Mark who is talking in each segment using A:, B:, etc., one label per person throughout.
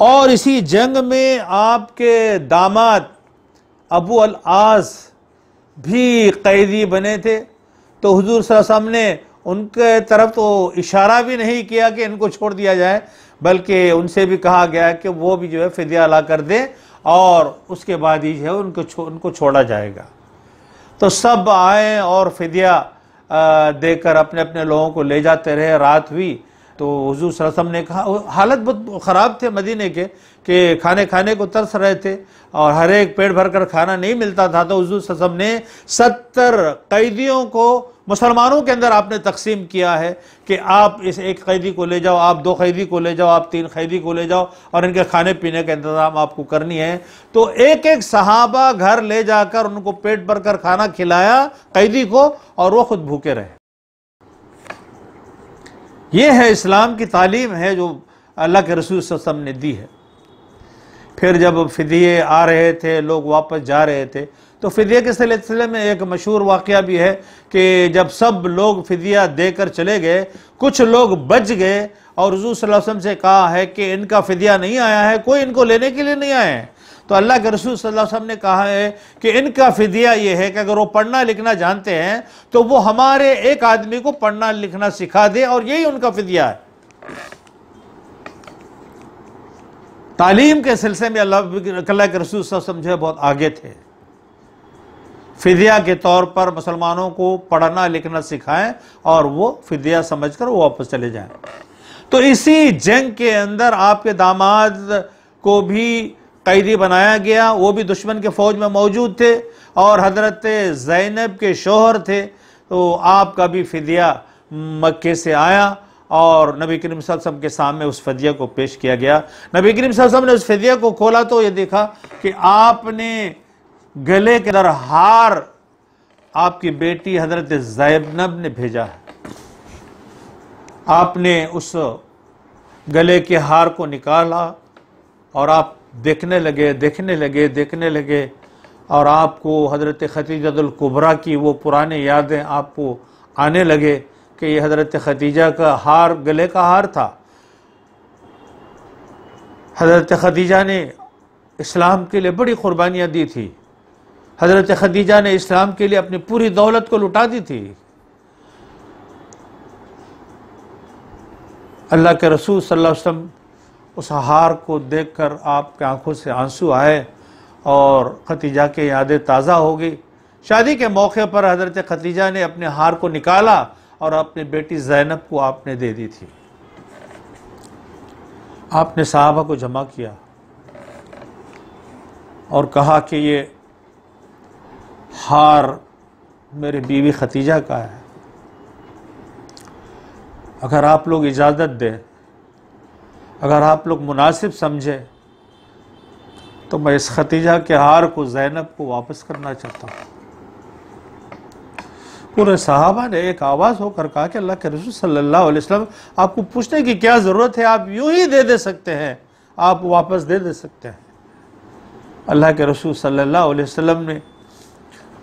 A: और इसी जंग में आपके दामाद अबू अल आस भी कैदी बने थे तो हुजूर वसल्लम ने उनके तरफ तो इशारा भी नहीं किया कि इनको छोड़ दिया जाए बल्कि उनसे भी कहा गया कि वो भी जो है फिदिया ला कर दें और उसके बाद ही जो है उनको छो, उनको छोड़ा जाएगा तो सब आए और फिदिया देकर अपने अपने लोगों को ले जाते रहे रात हुई तो हजूर सरसम ने कहा हालत बहुत ख़राब थे मदीने के कि खाने खाने को तरस रहे थे और हर एक पेट भर कर खाना नहीं मिलता था तो हजूर सरसम ने सत्तर कैदियों को मुसलमानों के अंदर आपने तकसीम किया है कि आप इस एक कैदी को ले जाओ आप दो कैदी को ले जाओ आप तीन कैदी को ले जाओ और इनके खाने पीने का इंतज़ाम आपको करनी है तो एक एक सहाबा घर ले जाकर उनको पेट भर कर खाना खिलाया कैदी को और वो खुद भूखे रहे ये है इस्लाम की तालीम है जो अल्लाह के रसूल वसम ने दी है फिर जब फिदिये आ रहे थे लोग वापस जा रहे थे तो फिदिया के सिलसिले में एक मशहूर वाक़ भी है कि जब सब लोग फिदिया देकर चले गए कुछ लोग बच गए और रजू वसम से कहा है कि इनका फिदिया नहीं आया है कोई इनको लेने के लिए नहीं आया है तो अल्लाह के रसूल सल्लल्लाहु अलैहि वसल्लम ने कहा है कि इनका फिदिया ये है कि अगर वो पढ़ना लिखना जानते हैं तो वो हमारे एक आदमी को पढ़ना लिखना सिखा दे और यही उनका फिदिया है तालीम के सिलसिले में अल्लाह के रसूल समझे बहुत आगे थे फिदिया के तौर पर मुसलमानों को पढ़ना लिखना सिखाएं और वो फिदिया समझकर वो वापस चले जाएं तो इसी जंग के अंदर आपके दामाद को भी कैदी बनाया गया वो भी दुश्मन के फौज में मौजूद थे और हजरत जैनब के शोहर थे तो आपका भी फिदिया मक्के से आया और नबी करीम वसम के सामने उस फदिया को पेश किया गया नबी करीम वसम ने उस फदिया को खोला तो ये देखा कि आपने गले के अंदर हार आपकी बेटी हजरत जैनब ने भेजा है आपने उस गले के हार को निकाला और आप देखने लगे देखने लगे देखने लगे और आपको हज़रत खतीजतुल्कुबरा की वो पुराने यादें आपको आने लगे कि ये हज़रत खतीजा का हार गले का हार था हज़रत खदीजा ने इस्लाम के लिए बड़ी कुर्बानियाँ दी थी हज़रत खदीजा ने इस्लाम के लिए अपनी पूरी दौलत को लुटा दी थी अल्लाह के रसूल सल्लल्लाहु अलैहि वसल्लम उस हार को देखकर आपके आंखों से आंसू आए और खतीजा के यादें ताज़ा हो गई शादी के मौके पर हज़रत खतीजा ने अपने हार को निकाला और अपनी बेटी जैनब को आपने दे दी थी आपने साहबा को जमा किया और कहा कि ये हार मेरे बीवी खतीजा का है अगर आप लोग इजाज़त दें अगर आप लोग मुनासिब समझें तो मैं इस खतीजा के हार को जैनब को वापस करना चाहता हूँ पूरे साहबा ने एक आवाज़ होकर कहा कि अल्लाह के रसूल सल्लल्लाहु अलैहि वसल्लम आपको पूछने की क्या ज़रूरत है आप यूं ही दे दे सकते हैं आप वापस दे दे सकते हैं अल्लाह के रसूल सल्लल्लाहु अलैहि वसल्लम ने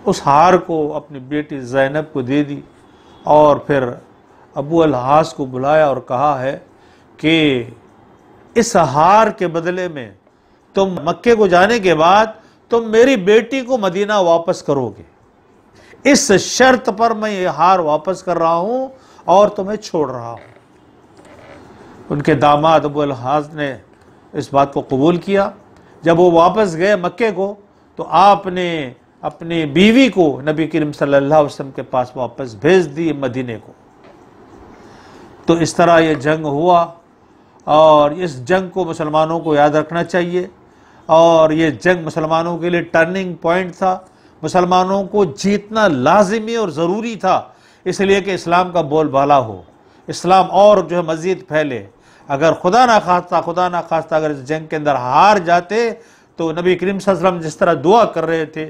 A: उस हार को अपनी बेटी जैनब को दे दी और फिर अबू अलहास को बुलाया और कहा है कि इस हार के बदले में तुम मक्के को जाने के बाद तुम मेरी बेटी को मदीना वापस करोगे इस शर्त पर मैं ये हार वापस कर रहा हूं और तुम्हें छोड़ रहा हूं उनके दामाद अबू हाज ने इस बात को कबूल किया जब वो वापस गए मक्के को तो आपने अपनी बीवी को नबी करीम सल्लल्लाहु अलैहि वसल्लम के पास वापस भेज दी मदीने को तो इस तरह ये जंग हुआ और इस जंग को मुसलमानों को याद रखना चाहिए और ये जंग मुसलमानों के लिए टर्निंग पॉइंट था मुसलमानों को जीतना लाजिमी और ज़रूरी था इसलिए कि इस्लाम का बोलबाला हो इस्लाम और जो है मज़ीद फैले अगर खुदा ना खास्ता खुदा ना खास्ता अगर इस जंग के अंदर हार जाते तो नबी करीम वसल्लम जिस तरह दुआ कर रहे थे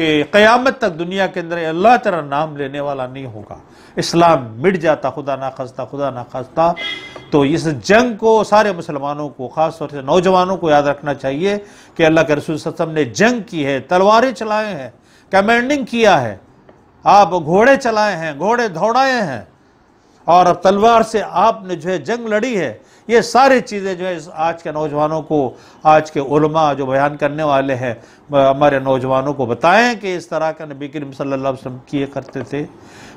A: कि क़यामत तक दुनिया के अंदर अल्लाह तरह नाम लेने वाला नहीं होगा इस्लाम मिट जाता खुदा ना खस्ता खुदा ना खस्ता तो इस जंग को सारे मुसलमानों को ख़ास तौर से नौजवानों को याद रखना चाहिए कि अल्लाह के रसूल सत्सम ने जंग की है तलवारें चलाए हैं कमांडिंग किया है आप घोड़े चलाए हैं घोड़े दौड़ाए हैं और अब तलवार से आपने जो है जंग लड़ी है ये सारी चीज़ें जो है आज के नौजवानों को आज के उलमा जो बयान करने वाले हैं हमारे नौजवानों को बताएं कि इस तरह का नबी करीम सल्लल्लाहु अलैहि वसल्लम किए करते थे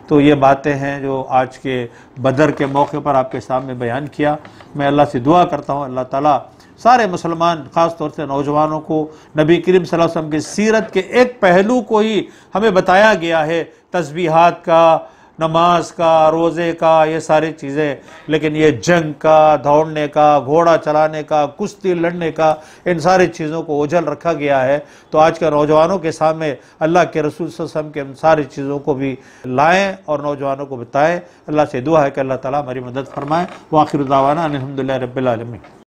A: तो ये बातें हैं जो आज के बदर के मौके पर आपके सामने बयान किया मैं अल्लाह से दुआ करता हूँ अल्लाह ताला सारे मुसलमान ख़ास तौर से नौजवानों को नबी करीम वसम की सीरत के एक पहलू को ही हमें बताया गया है तस्बीहात का नमाज का रोज़े का ये सारी चीज़ें लेकिन ये जंग का दौड़ने का घोड़ा चलाने का कुश्ती लड़ने का इन सारी चीज़ों को ओझल रखा गया है तो आज के नौजवानों के सामने अल्लाह के रसूल सम के इन सारी चीज़ों को भी लाएँ और नौजवानों को बताएं अल्लाह से दुआ है कि अल्लाह ताली हमारी मदद फरमाएँ वाखिर दावाना अलहमदिल्ला रबालमी